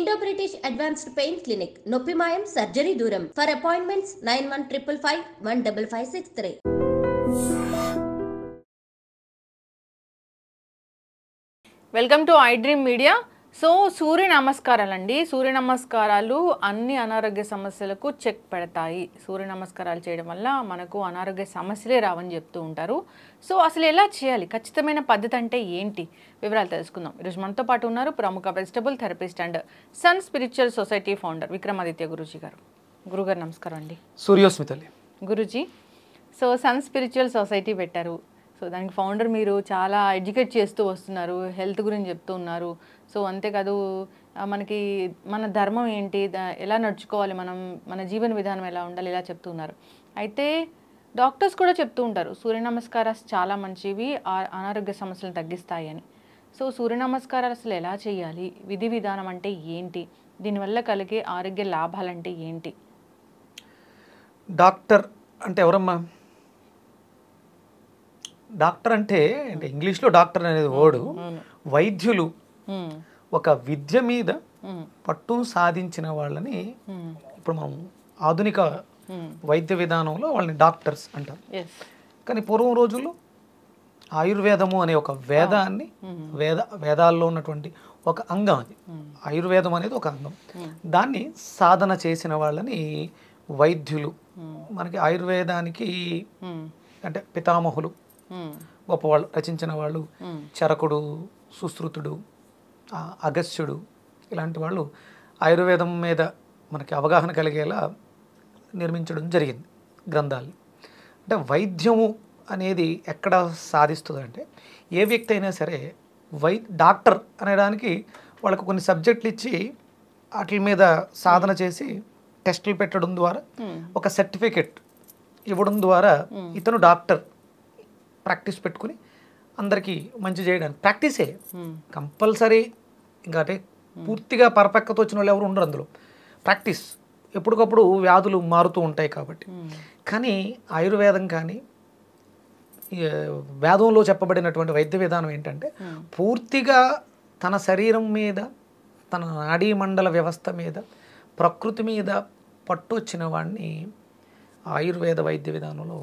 Indo British advanced pain clinic నొప్పి మాయం surgery దూరం for appointments nine one triple five one double five six three welcome to I Dream Media so Surya నమస్కారాలండి సూర్య నమస్కారాలు అన్ని అనారోగ్య సమస్యలకు చెక్ పెడతాయి సూర్య నమస్కారాలు చేయడం వల్ల మనకు అనారోగ్య సమస్యలే రావని చెప్తూ ఉంటారు సో అసలు ఎలా చేయాలి ఖచ్చితమైన పద్ధతి అంటే ఏంటి వివరాలు తెలుసుకుందాం ఈరోజు మనతో పాటు ఉన్నారు ప్రముఖ vegetable therapist and Sun Spiritual Society founder Vikramaditya Guruji గారు గురుగారు నమస్కారం అండి సూర్యోస్మితల్లి Guruji so Sun Spiritual Society పెట్టారు సో దానికి ఫౌండర్ మీరు చాలా ఎడ్యుకేట్ చేస్తూ వస్తున్నారు హెల్త్ గురించి చెప్తూ ఉన్నారు సో అంతేకాదు మనకి మన ధర్మం ఏంటి ఎలా నడుచుకోవాలి మనం మన జీవన విధానం ఎలా ఉండాలి ఇలా చెప్తున్నారు అయితే డాక్టర్స్ కూడా చెప్తూ ఉంటారు సూర్య నమస్కారాలు చాలా మంచివి అనారోగ్య సమస్యలు తగ్గిస్తాయి అని సో సూర్య నమస్కారాలు అసలు ఎలా చేయాలి విధి విధానం అంటే ఏంటి దీనివల్ల కలిగే ఆరోగ్య లాభాలంటే ఏంటి డాక్టర్ అంటే ఎవరమ్మా డాక్టర్ అంటే అంటే ఇంగ్లీష్లో డాక్టర్ అనేది వర్డ్ వైద్యులు ఒక విద్య మీద పట్టు సాధించిన వాళ్ళని ఇప్పుడు మనం ఆధునిక వైద్య విధానంలో వాళ్ళని డాక్టర్స్ అంటారు కానీ పూర్వం రోజుల్లో ఆయుర్వేదము అనే ఒక వేదాన్ని వేద వేదాల్లో ఉన్నటువంటి ఒక అంగం అది ఆయుర్వేదం అనేది ఒక అంగం దాన్ని సాధన చేసిన వాళ్ళని వైద్యులు మనకి ఆయుర్వేదానికి అంటే పితామహులు గొప్ప వాళ్ళు రచించిన వాళ్ళు చరకుడు సుశ్రుతుడు అగస్త్యుడు ఇలాంటి వాళ్ళు ఆయుర్వేదం మీద మనకి అవగాహన కలిగేలా నిర్మించడం జరిగింది గ్రంథాలు అంటే వైద్యము అనేది ఎక్కడ సాధిస్తుంది అంటే ఏ వ్యక్తి అయినా సరే వై డాక్టర్ అనేదానికి వాళ్ళకు కొన్ని సబ్జెక్టులు ఇచ్చి వాటి మీద సాధన చేసి టెస్టులు పెట్టడం ద్వారా ఒక సర్టిఫికెట్ ఇవ్వడం ద్వారా ఇతను డాక్టర్ ప్రాక్టీస్ పెట్టుకుని అందరికీ మంచి చేయడానికి ప్రాక్టీసే కంపల్సరీ ఇంకా అంటే పూర్తిగా పర్ఫెక్ట్తో వచ్చిన వాళ్ళు ఎవరు ఉండరు అందులో ప్రాక్టీస్ ఎప్పటికప్పుడు వ్యాధులు మారుతూ ఉంటాయి కాబట్టి కానీ ఆయుర్వేదం కానీ వేదంలో చెప్పబడినటువంటి వైద్య విధానం ఏంటంటే పూర్తిగా తన శరీరం మీద తన నాడీ మండల వ్యవస్థ మీద ప్రకృతి మీద వచ్చిన వాడిని ఆయుర్వేద వైద్య విధానంలో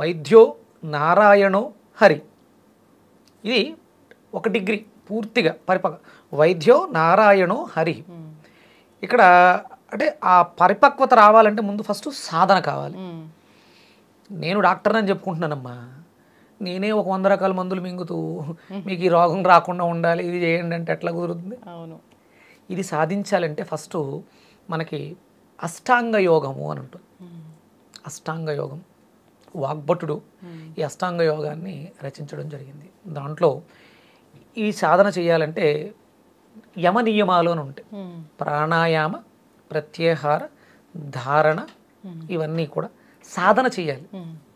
వైద్యో నారాయణో హరి ఇది ఒక డిగ్రీ పూర్తిగా పరిపక్వ వైద్యో నారాయణో హరి ఇక్కడ అంటే ఆ పరిపక్వత రావాలంటే ముందు ఫస్ట్ సాధన కావాలి నేను డాక్టర్ అని చెప్పుకుంటున్నానమ్మా నేనే ఒక వంద రకాల మందులు మింగుతూ మీకు ఈ రోగం రాకుండా ఉండాలి ఇది చేయండి అంటే ఎట్లా కుదురుతుంది అవును ఇది సాధించాలంటే ఫస్ట్ మనకి అష్టాంగ యోగము అని ఉంటుంది అష్టాంగ యోగం వాగ్భటుడు hmm. ఈ అష్టాంగ యోగాన్ని రచించడం జరిగింది దాంట్లో ఈ సాధన చేయాలంటే యమ నియమాలు ఉంటాయి hmm. ప్రాణాయామ ప్రత్యేహార ధారణ hmm. ఇవన్నీ కూడా సాధన చేయాలి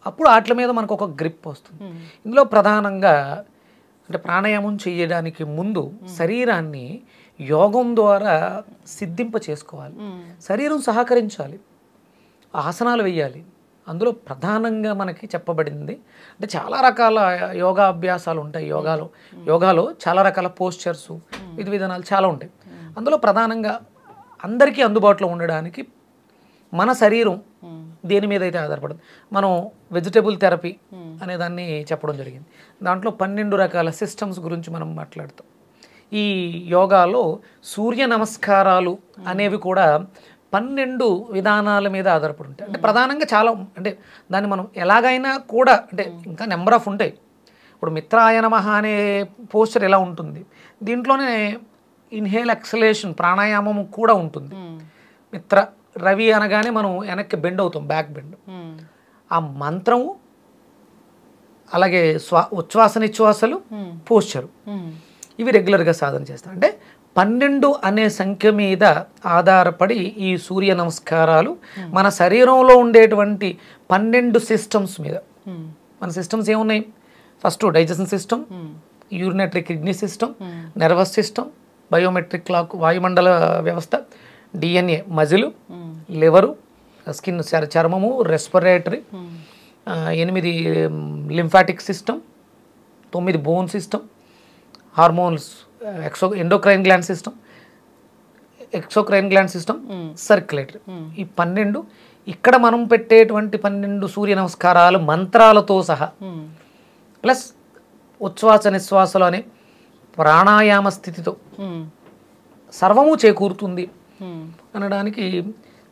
అప్పుడు వాటి మీద మనకు ఒక గ్రిప్ వస్తుంది ఇందులో ప్రధానంగా అంటే ప్రాణాయామం చేయడానికి ముందు శరీరాన్ని యోగం ద్వారా సిద్ధింప చేసుకోవాలి శరీరం సహకరించాలి ఆసనాలు వేయాలి అందులో ప్రధానంగా మనకి చెప్పబడింది అంటే చాలా రకాల యోగా అభ్యాసాలు ఉంటాయి యోగాలో యోగాలో చాలా రకాల పోస్చర్సు విధి విధానాలు చాలా ఉంటాయి అందులో ప్రధానంగా అందరికీ అందుబాటులో ఉండడానికి మన శరీరం దేని మీద అయితే ఆధారపడదు మనం వెజిటబుల్ థెరపీ అనే దాన్ని చెప్పడం జరిగింది దాంట్లో పన్నెండు రకాల సిస్టమ్స్ గురించి మనం మాట్లాడతాం ఈ యోగాలో సూర్య నమస్కారాలు అనేవి కూడా పన్నెండు విధానాల మీద ఆధారపడి ఉంటాయి అంటే ప్రధానంగా చాలా అంటే దాన్ని మనం ఎలాగైనా కూడా అంటే ఇంకా నెంబర్ ఆఫ్ ఉంటాయి ఇప్పుడు మిత్రాయ నమహ అనే పోస్చర్ ఎలా ఉంటుంది దీంట్లోనే ఇన్హేల్ ఎక్సలేషన్ ప్రాణాయామం కూడా ఉంటుంది hmm. మిత్ర రవి అనగానే మనం వెనక్కి బెండ్ అవుతాం బ్యాక్ బెండ్ hmm. ఆ మంత్రం అలాగే స్వా ఉచ్ఛ్వాస నిశ్వాసలు పోస్చరు hmm. ఇవి రెగ్యులర్గా సాధన చేస్తాం అంటే పన్నెండు అనే సంఖ్య మీద ఆధారపడి ఈ సూర్య నమస్కారాలు మన శరీరంలో ఉండేటువంటి పన్నెండు సిస్టమ్స్ మీద hmm. మన సిస్టమ్స్ ఏమున్నాయి first digestion system hmm. Urinary kidney system hmm. Nervous system biometric clock వాయుమండల వ్యవస్థ డిఎన్ఏ మజిలు లివరు స్కిన్ చర్మము రెస్పిరేటరీ ఎనిమిది లింఫాటిక్ సిస్టమ్ తొమ్మిది bone system hormones exo endocrine gland system exocrine gland system circulatory ఈ పన్నెండు ఇక్కడ మనం పెట్టేటువంటి పన్నెండు సూర్య నమస్కారాలు మంత్రాలతో సహా ప్లస్ ఉచ్ఛ్వాస నిశ్వాసలు అనే ప్రాణాయామ స్థితితో సర్వము చేకూరుతుంది అనడానికి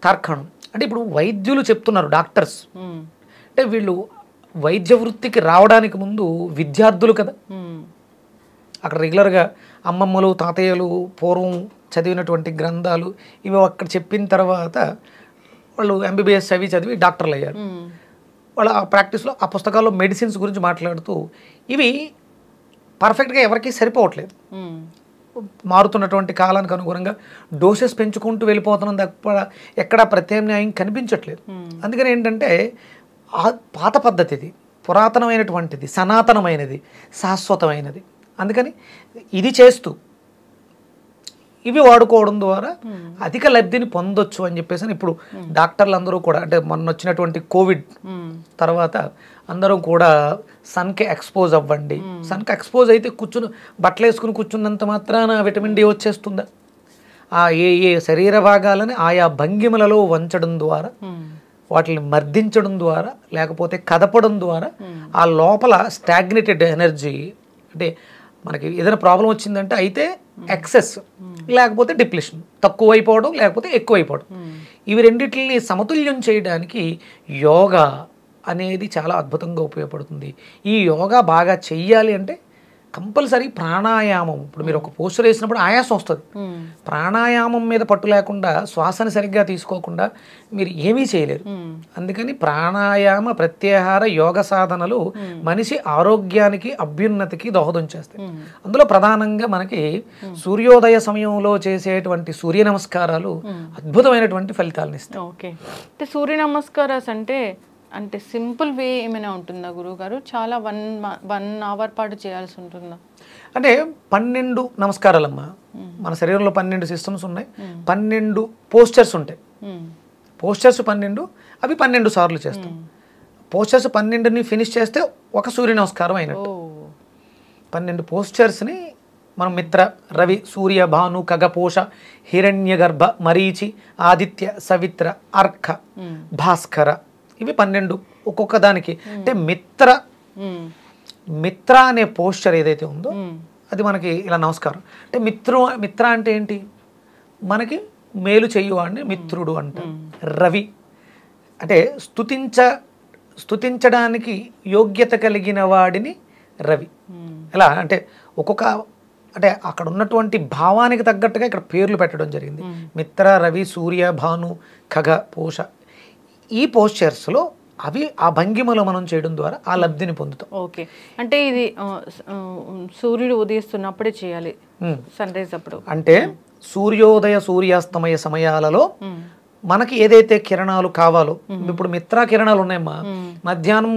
తర్కణం అంటే ఇప్పుడు వైద్యులు చెప్తున్నారు డాక్టర్స్ అంటే వీళ్ళు వైద్య వృత్తికి రావడానికి ముందు విద్యార్థులు కదా అక్కడ రెగ్యులర్గా అమ్మమ్మలు తాతయ్యలు పూర్వం చదివినటువంటి గ్రంథాలు ఇవి అక్కడ చెప్పిన తర్వాత వాళ్ళు ఎంబీబీఎస్ అవి చదివి డాక్టర్లు అయ్యారు వాళ్ళ ఆ ప్రాక్టీస్లో ఆ పుస్తకాల్లో మెడిసిన్స్ గురించి మాట్లాడుతూ ఇవి పర్ఫెక్ట్గా ఎవరికీ సరిపోవట్లేదు మారుతున్నటువంటి కాలానికి అనుగుణంగా డోసెస్ పెంచుకుంటూ వెళ్ళిపోతున్నాం తప్ప ఎక్కడ ప్రత్యామ్నాయం కనిపించట్లేదు అందుకని ఏంటంటే పాత పద్ధతిది పురాతనమైనటువంటిది సనాతనమైనది శాశ్వతమైనది అందుకని ఇది చేస్తూ ఇవి వాడుకోవడం ద్వారా hmm. అధిక లబ్ధిని పొందొచ్చు అని చెప్పేసి ఇప్పుడు hmm. డాక్టర్లు అందరూ కూడా అంటే మొన్న వచ్చినటువంటి కోవిడ్ hmm. తర్వాత అందరం కూడా సన్కి ఎక్స్పోజ్ అవ్వండి సన్కి ఎక్స్పోజ్ అయితే కూర్చుని బట్టలు వేసుకుని కూర్చున్నంత మాత్రాన విటమిన్ డి వచ్చేస్తుందా ఆ ఏ ఏ శరీర భాగాలని ఆయా భంగిమలలో వంచడం ద్వారా వాటిని మర్దించడం ద్వారా లేకపోతే కదపడం ద్వారా ఆ లోపల స్టాగ్నేటెడ్ ఎనర్జీ అంటే మనకి ఏదైనా ప్రాబ్లం వచ్చిందంటే అయితే ఎక్సెస్ లేకపోతే డిప్లిషన్ తక్కువ అయిపోవడం లేకపోతే ఎక్కువ అయిపోవడం ఇవి రెండింటిని సమతుల్యం చేయడానికి యోగా అనేది చాలా అద్భుతంగా ఉపయోగపడుతుంది ఈ యోగా బాగా చెయ్యాలి అంటే కంపల్సరీ ప్రాణాయామం ఇప్పుడు మీరు ఒక పోస్టర్ వేసినప్పుడు ఆయాసం వస్తుంది ప్రాణాయామం మీద పట్టు లేకుండా శ్వాసని సరిగ్గా తీసుకోకుండా మీరు ఏమీ చేయలేరు అందుకని ప్రాణాయామ ప్రత్యాహార యోగ సాధనలు మనిషి ఆరోగ్యానికి అభ్యున్నతికి దోహదం చేస్తాయి అందులో ప్రధానంగా మనకి సూర్యోదయ సమయంలో చేసేటువంటి సూర్య నమస్కారాలు అద్భుతమైనటువంటి ఫలితాలను ఇస్తాయి ఓకే అంటే సూర్య నమస్కారాలు అంటే అంటే సింపుల్ వే ఏమైనా ఉంటుందా గురువుగారు చాలా వన్ వన్ అవర్ పాటు చేయాల్సి ఉంటుందా అంటే పన్నెండు నమస్కారాలమ్మా మన శరీరంలో పన్నెండు సిస్టమ్స్ ఉన్నాయి పన్నెండు పోస్టర్స్ ఉంటాయి పోస్టర్స్ పన్నెండు అవి పన్నెండు సార్లు చేస్తాం పోస్టర్స్ పన్నెండుని ఫినిష్ చేస్తే ఒక సూర్య నమస్కారం అయినట్టు పన్నెండు పోస్టర్స్ని మనం మిత్ర రవి సూర్య భాను కగపోష హిరణ్యగర్భ మరీచి ఆదిత్య సవిత్ర అర్క భాస్కర ఇవి పన్నెండు ఒక్కొక్క దానికి అంటే మిత్ర మిత్ర అనే పోస్చర్ ఏదైతే ఉందో అది మనకి ఇలా నమస్కారం అంటే మిత్రు మిత్ర అంటే ఏంటి మనకి మేలు చెయ్యువాడిని మిత్రుడు అంట రవి అంటే స్థుతించ స్థుతించడానికి యోగ్యత కలిగిన వాడిని రవి ఎలా అంటే ఒక్కొక్క అంటే అక్కడ ఉన్నటువంటి భావానికి తగ్గట్టుగా ఇక్కడ పేర్లు పెట్టడం జరిగింది మిత్ర రవి సూర్య భాను ఖగ పూష ఈ పోస్చర్స్లో అవి ఆ భంగిమలో మనం చేయడం ద్వారా ఆ లబ్ధిని పొందుతాం ఓకే అంటే ఇది సూర్యుడు ఉదయిస్తున్నప్పుడే చేయాలి సన్ రైజ్ అప్పుడు అంటే సూర్యోదయ సూర్యాస్తమయ సమయాలలో మనకి ఏదైతే కిరణాలు కావాలో ఇప్పుడు మిత్ర కిరణాలు ఉన్నాయమ్మా మధ్యాహ్నం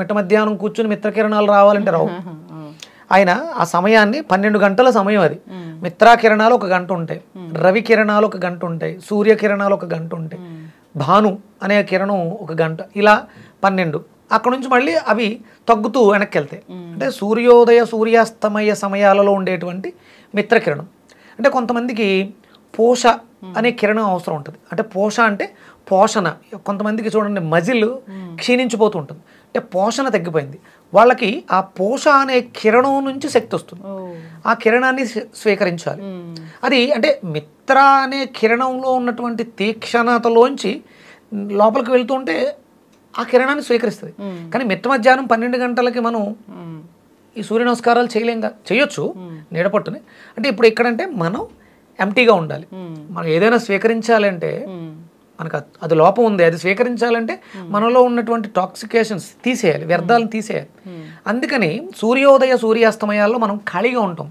మిట్ట మధ్యాహ్నం కూర్చుని మిత్ర కిరణాలు రావాలంటే రావు ఆయన ఆ సమయాన్ని పన్నెండు గంటల సమయం అది మిత్రా కిరణాలు ఒక గంట ఉంటాయి రవి కిరణాలు ఒక గంట ఉంటాయి సూర్య కిరణాలు ఒక గంట ఉంటాయి భాను అనే కిరణం ఒక గంట ఇలా పన్నెండు అక్కడ నుంచి మళ్ళీ అవి తగ్గుతూ వెనక్కి వెళ్తాయి అంటే సూర్యోదయ సూర్యాస్తమయ సమయాలలో ఉండేటువంటి మిత్రకిరణం అంటే కొంతమందికి పోష అనే కిరణం అవసరం ఉంటుంది అంటే పోష అంటే పోషణ కొంతమందికి చూడండి మజిల్ క్షీణించిపోతూ ఉంటుంది అంటే పోషణ తగ్గిపోయింది వాళ్ళకి ఆ పోష అనే కిరణం నుంచి శక్తి వస్తుంది ఆ కిరణాన్ని స్వీకరించాలి అది అంటే మిత్ర అనే కిరణంలో ఉన్నటువంటి తీక్షణతలోంచి లోపలికి వెళ్తుంటే ఆ కిరణాన్ని స్వీకరిస్తుంది కానీ మిత్ర మధ్యాహ్నం పన్నెండు గంటలకి మనం ఈ సూర్య నమస్కారాలు చేయలేం చేయొచ్చు నీడపట్టుని అంటే ఇప్పుడు ఎక్కడంటే మనం ఎంటీగా ఉండాలి మనం ఏదైనా స్వీకరించాలంటే మనకు అది లోపం ఉంది అది స్వీకరించాలంటే hmm. మనలో ఉన్నటువంటి టాక్సికేషన్స్ తీసేయాలి వ్యర్థాలను తీసేయాలి hmm. Hmm. అందుకని సూర్యోదయ సూర్యాస్తమయాల్లో మనం ఖాళీగా ఉంటాం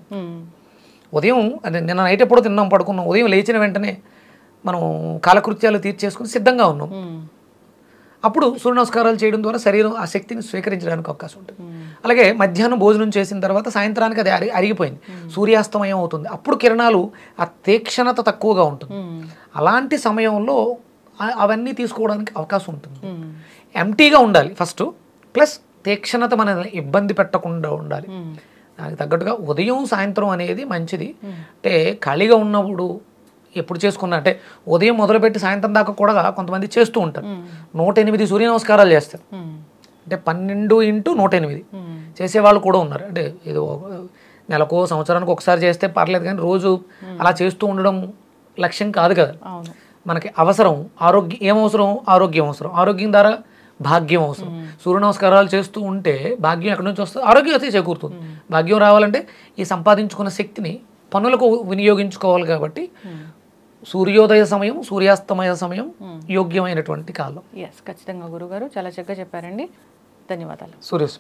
ఉదయం అది నిన్న నైట్ ఎప్పుడో తిన్నాం పడుకున్నాం ఉదయం లేచిన వెంటనే మనం కాలకృత్యాలు తీర్చేసుకుని సిద్ధంగా ఉన్నాం అప్పుడు సూర్య నమస్కారాలు చేయడం ద్వారా శరీరం ఆ శక్తిని స్వీకరించడానికి అవకాశం ఉంటుంది అలాగే మధ్యాహ్నం భోజనం చేసిన తర్వాత సాయంత్రానికి అది అరి అరిగిపోయింది సూర్యాస్తమయం అవుతుంది అప్పుడు కిరణాలు ఆ తీక్షణత తక్కువగా ఉంటుంది అలాంటి సమయంలో అవన్నీ తీసుకోవడానికి అవకాశం ఉంటుంది hmm. ఎంటీగా ఉండాలి ఫస్ట్ ప్లస్ తీక్షణత మన ఇబ్బంది పెట్టకుండా ఉండాలి hmm. దానికి తగ్గట్టుగా ఉదయం సాయంత్రం అనేది మంచిది hmm. అంటే ఖాళీగా ఉన్నప్పుడు ఎప్పుడు చేసుకున్నా అంటే ఉదయం మొదలుపెట్టి సాయంత్రం దాకా కూడా కొంతమంది చేస్తూ ఉంటారు నూట ఎనిమిది సూర్య నమస్కారాలు చేస్తారు అంటే పన్నెండు ఇంటూ నూట ఎనిమిది చేసేవాళ్ళు కూడా ఉన్నారు అంటే ఏదో నెలకో సంవత్సరానికి ఒకసారి చేస్తే పర్లేదు కానీ రోజు అలా చేస్తూ ఉండడం లక్ష్యం కాదు కదా మనకి అవసరం ఆరోగ్యం ఏమవసరం ఆరోగ్యం అవసరం ఆరోగ్యం ద్వారా భాగ్యం అవసరం సూర్య నమస్కారాలు చేస్తూ ఉంటే భాగ్యం ఎక్కడి నుంచి వస్తుంది ఆరోగ్యం అయితే చేకూరుతుంది భాగ్యం రావాలంటే ఈ సంపాదించుకున్న శక్తిని పనులకు వినియోగించుకోవాలి కాబట్టి సూర్యోదయ సమయం సూర్యాస్తమయ సమయం యోగ్యమైనటువంటి కాలం ఎస్ ఖచ్చితంగా గురుగారు చాలా చక్కగా చెప్పారండి ధన్యవాదాలు సూర్యస్